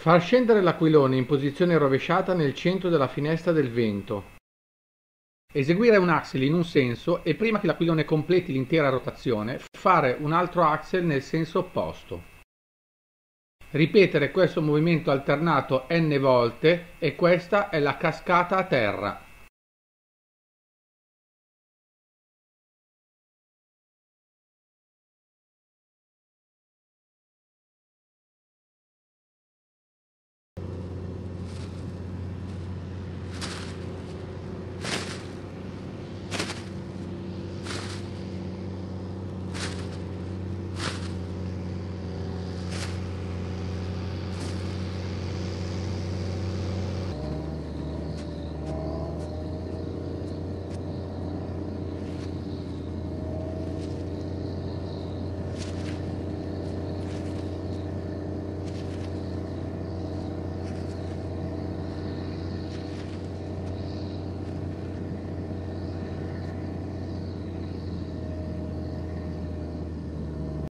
Far scendere l'aquilone in posizione rovesciata nel centro della finestra del vento. Eseguire un axel in un senso e prima che l'aquilone completi l'intera rotazione fare un altro axel nel senso opposto. Ripetere questo movimento alternato n volte e questa è la cascata a terra.